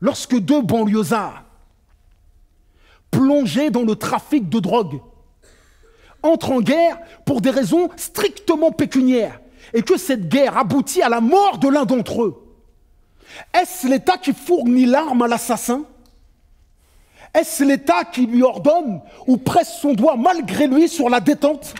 Lorsque deux banlieusards, plongés dans le trafic de drogue, entrent en guerre pour des raisons strictement pécuniaires, et que cette guerre aboutit à la mort de l'un d'entre eux, est-ce l'État qui fournit l'arme à l'assassin Est-ce l'État qui lui ordonne ou presse son doigt malgré lui sur la détente